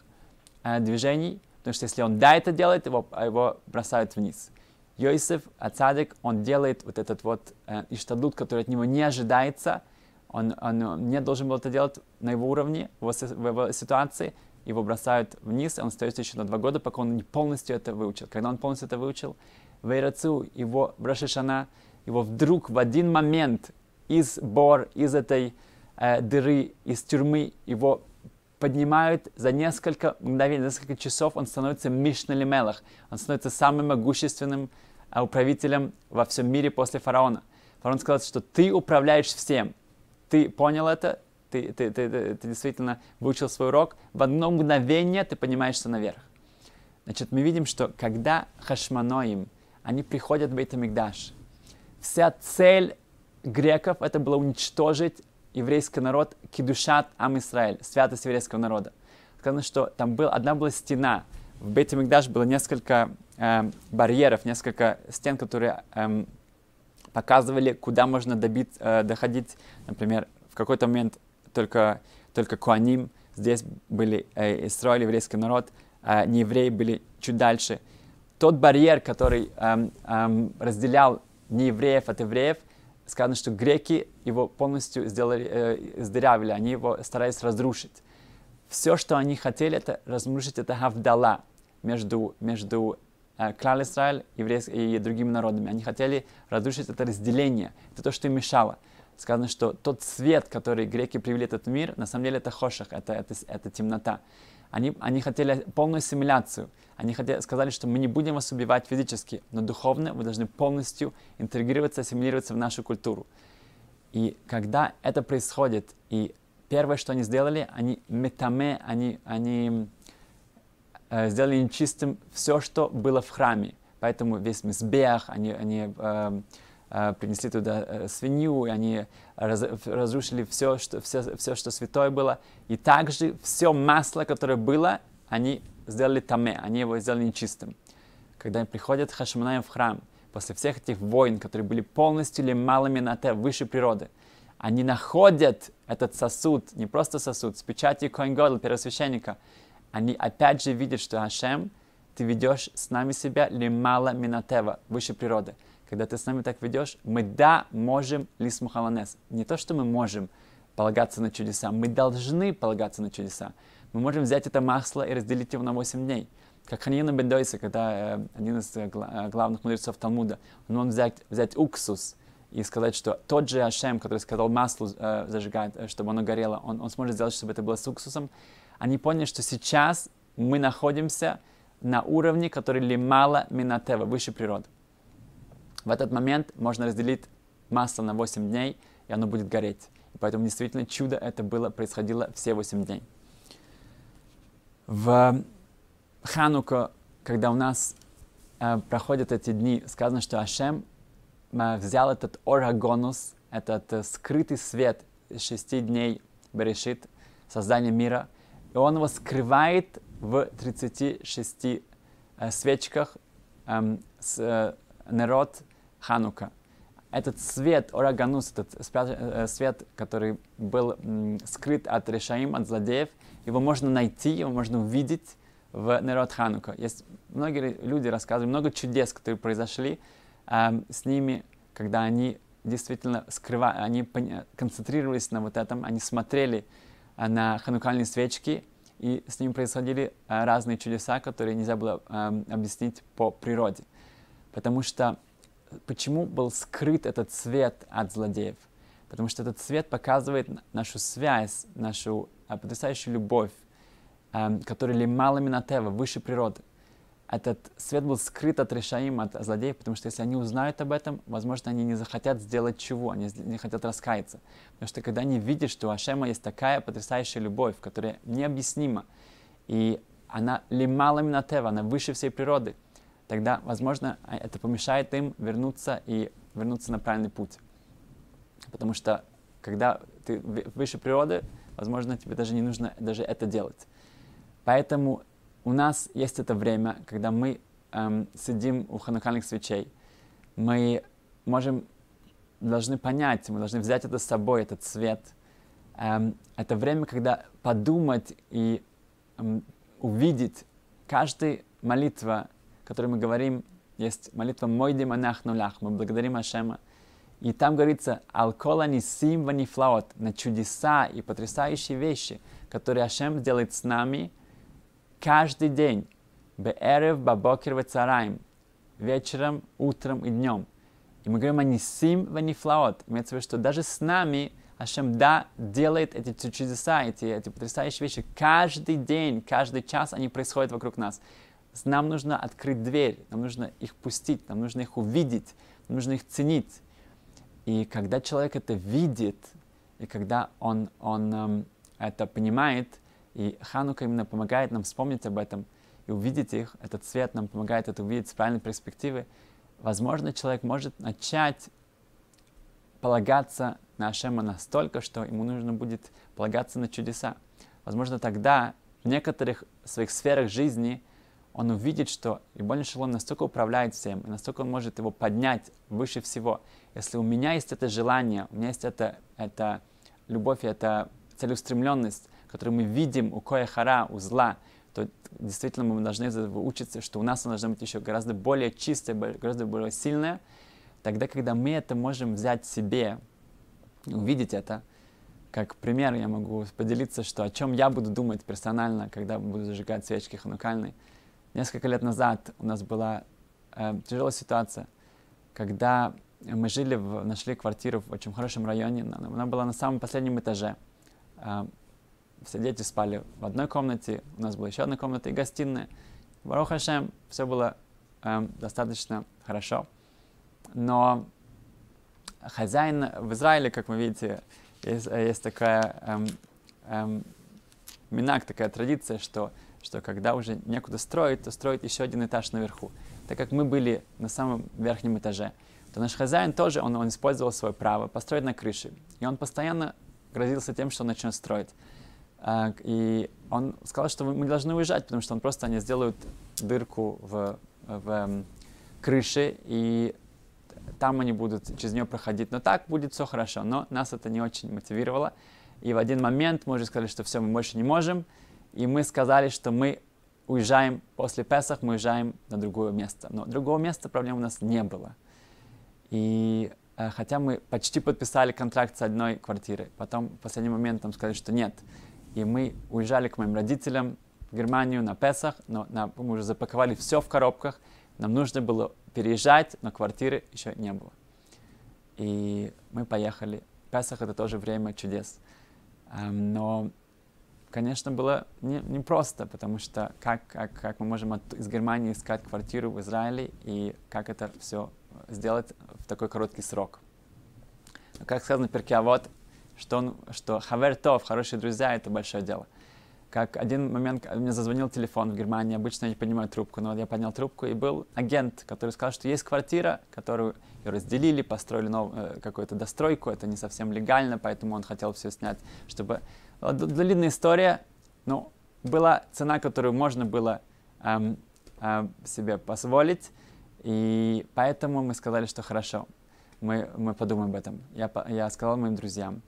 э, движений, потому что если он да это делает, его, а его бросают вниз. Йосиф, Ацадик, он делает вот этот вот э, иштадут, который от него не ожидается, он, он не должен был это делать на его уровне, в его, в его ситуации, его бросают вниз, он остается еще на два года, пока он не полностью это выучил. Когда он полностью это выучил, в Вейрацу, его Рашишана, его вдруг в один момент из бор, из этой Э, дыры, из тюрьмы его поднимают за несколько мгновений, за несколько часов он становится Мишналимелах. Он становится самым могущественным э, управителем во всем мире после фараона. Фараон сказал, что ты управляешь всем. Ты понял это, ты, ты, ты, ты, ты действительно выучил свой урок. В одно мгновение ты поднимаешься наверх. Значит, мы видим, что когда хашманоим, они приходят в Бейтамикдаш, вся цель греков это было уничтожить еврейский народ Кедушат Ам Исраэль, святость еврейского народа. Сказано, что там был, одна была стена, в бейте Мигдаш было несколько э, барьеров, несколько стен, которые э, показывали, куда можно добить, э, доходить, например, в какой-то момент только, только Куаним, здесь были э, Исраиль, еврейский народ, э, не евреи были чуть дальше. Тот барьер, который э, э, разделял неевреев от евреев, сказано, что греки его полностью сделали, э, сдырявили, они его старались разрушить. Все, что они хотели, это разрушить это Гавдала между, между э, Клал Исраиль и другими народами. Они хотели разрушить это разделение, это то, что им мешало. Сказано, что тот свет, который греки привели в этот мир, на самом деле это хошах, это, это, это темнота. Они, они хотели полную ассимиляцию. Они хотели, сказали, что мы не будем вас убивать физически, но духовно вы должны полностью интегрироваться, ассимилироваться в нашу культуру. И когда это происходит, и первое, что они сделали, они метаме, они, они э, сделали нечистым все, что было в храме. Поэтому весь мисбех они, они э, Э, принесли туда э, свинью, и они разрушили все что, все, все, что святое было. И также все масло, которое было, они сделали таме, они его сделали нечистым. Когда они приходят хашманаем в храм, после всех этих войн, которые были полностью или малыми на те, выше природы, они находят этот сосуд, не просто сосуд, с печатью Коингодл, первосвященника. Они опять же видят, что хашем ты ведешь с нами себя лимала минатева, выше природы когда ты с нами так ведешь, мы да можем лисмухаланес. Не то, что мы можем полагаться на чудеса, мы должны полагаться на чудеса. Мы можем взять это масло и разделить его на 8 дней. Как Ханина Бендойса, когда э, один из э, э, главных мудрецов Талмуда, он мог взять, взять уксус и сказать, что тот же Ашем, который сказал маслу э, зажигать, э, чтобы оно горело, он, он сможет сделать, чтобы это было с уксусом. Они поняли, что сейчас мы находимся на уровне, который лимала минатева, выше природы. В этот момент можно разделить масло на 8 дней, и оно будет гореть. И поэтому действительно чудо это было, происходило все 8 дней. В э, Ханука, когда у нас э, проходят эти дни, сказано, что Ашем э, взял этот орагонус, этот э, скрытый свет шести дней Берешит, создания мира, и он его скрывает в 36 э, свечках э, с, э, народ Ханука. Этот свет, Ораганус, этот э, свет, который был скрыт от Решаим, от злодеев, его можно найти, его можно увидеть в народ Ханука. Есть многие люди рассказывают, много чудес, которые произошли э, с ними, когда они действительно скрывали, они э, концентрировались на вот этом, они смотрели э, на ханукальные свечки, и с ними происходили разные чудеса, которые нельзя было э, объяснить по природе. Потому что почему был скрыт этот свет от злодеев? Потому что этот свет показывает нашу связь, нашу а, потрясающую любовь, э, которая лимала минатева, выше природы. Этот свет был скрыт от решаим, от злодеев, потому что если они узнают об этом, возможно, они не захотят сделать чего, они не хотят раскаяться. Потому что когда они видят, что у Ашема есть такая потрясающая любовь, которая необъяснима, и она лимала минатева, она выше всей природы – тогда, возможно, а, это помешает им вернуться и вернуться на правильный путь. Потому что когда ты выше природы, возможно, тебе даже не нужно даже это делать. Поэтому у нас есть это время, когда мы эм, сидим у ханукальных свечей. Мы можем, должны понять, мы должны взять это с собой, этот свет. Эм, это время, когда подумать и эм, увидеть каждую молитву которой мы говорим, есть молитва «Мой демонах нулях», мы благодарим Ашема. И там говорится «Алкола не сим вани флаот» на чудеса и потрясающие вещи, которые Ашем делает с нами каждый день. Беэрев, бабокер, цараем. Вечером, утром и днем. И мы говорим о нисим ванифлаот. Имеется в виду, что даже с нами Ашем, да, делает эти чудеса, эти, эти потрясающие вещи. Каждый день, каждый час они происходят вокруг нас нам нужно открыть дверь, нам нужно их пустить, нам нужно их увидеть, нам нужно их ценить. И когда человек это видит, и когда он, он эм, это понимает, и Ханука именно помогает нам вспомнить об этом и увидеть их, этот свет нам помогает это увидеть с правильной перспективы, возможно, человек может начать полагаться на Ашема настолько, что ему нужно будет полагаться на чудеса. Возможно, тогда в некоторых своих сферах жизни – он увидит, что Рибон Шалом настолько управляет всем, настолько он может его поднять выше всего. Если у меня есть это желание, у меня есть это, это любовь, это целеустремленность, которую мы видим у Коехара, у зла, то действительно мы должны из этого учиться, что у нас она должна быть еще гораздо более чистая, гораздо более сильная. Тогда, когда мы это можем взять себе, увидеть это, как пример я могу поделиться, что о чем я буду думать персонально, когда буду зажигать свечки ханукальные – Несколько лет назад у нас была э, тяжелая ситуация, когда мы жили, в, нашли квартиру в очень хорошем районе, она, была на самом последнем этаже. Э, все дети спали в одной комнате, у нас была еще одна комната и гостиная. в Хашем, все было э, достаточно хорошо. Но хозяин в Израиле, как вы видите, есть, э, есть такая эм, эм, минак, такая традиция, что что когда уже некуда строить, то строить еще один этаж наверху. Так как мы были на самом верхнем этаже, то наш хозяин тоже, он, он использовал свое право построить на крыше. И он постоянно грозился тем, что он начнет строить. А, и он сказал, что мы должны уезжать, потому что он просто они сделают дырку в, в эм, крыше, и там они будут через нее проходить. Но так будет все хорошо. Но нас это не очень мотивировало. И в один момент мы уже сказали, что все, мы больше не можем и мы сказали, что мы уезжаем, после Песах мы уезжаем на другое место. Но другого места проблем у нас не было. И э, хотя мы почти подписали контракт с одной квартирой, потом в последний момент нам сказали, что нет. И мы уезжали к моим родителям в Германию на Песах, но на, мы уже запаковали все в коробках, нам нужно было переезжать, но квартиры еще не было. И мы поехали. Песах — это тоже время чудес. Эм, но конечно, было непросто, не, просто, потому что как, как, как мы можем от, из Германии искать квартиру в Израиле и как это все сделать в такой короткий срок. как сказано в Перкеавод, что, он, что Хавертов, хорошие друзья, это большое дело – как один момент а, мне зазвонил телефон в Германии, обычно я не понимаю трубку, но вот я поднял трубку, и был агент, который сказал, что есть квартира, которую разделили, построили нов... Э, какую-то достройку, это не совсем легально, поэтому он хотел все снять, чтобы... Длинная история, ну, была цена, которую можно было эм, эм, себе позволить, и поэтому мы сказали, что хорошо, мы, мы подумаем об этом. Я, я сказал моим друзьям,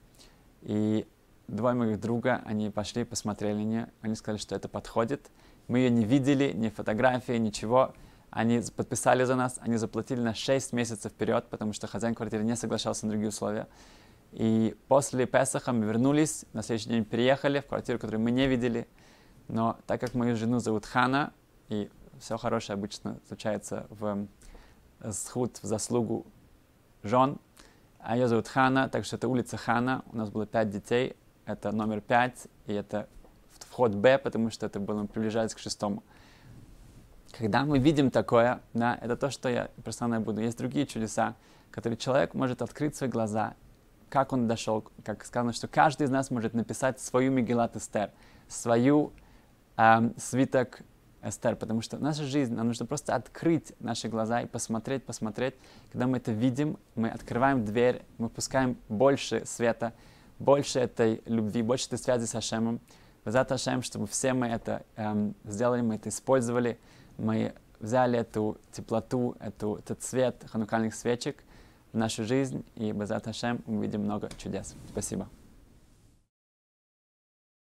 и два моих друга, они пошли, посмотрели на они сказали, что это подходит. Мы ее не видели, ни фотографии, ничего. Они подписали за нас, они заплатили на 6 месяцев вперед, потому что хозяин квартиры не соглашался на другие условия. И после Песаха мы вернулись, на следующий день переехали в квартиру, которую мы не видели. Но так как мою жену зовут Хана, и все хорошее обычно случается в э, сход, в заслугу жен, а ее зовут Хана, так что это улица Хана, у нас было пять детей, это номер пять и это вход Б, потому что это было приближается к шестому. Когда мы видим такое, да, это то, что я персонально буду. Есть другие чудеса, которые человек может открыть свои глаза, как он дошел, как сказано, что каждый из нас может написать свою Мегелат Эстер, свою эм, свиток Эстер, потому что наша жизнь, нам нужно просто открыть наши глаза и посмотреть, посмотреть. Когда мы это видим, мы открываем дверь, мы пускаем больше света, больше этой любви, больше этой связи с Ашемом. Вазат Ашем, чтобы все мы это эм, сделали, мы это использовали, мы взяли эту теплоту, эту, этот цвет ханукальных свечек в нашу жизнь, и Базат Ашем увидим много чудес. Спасибо.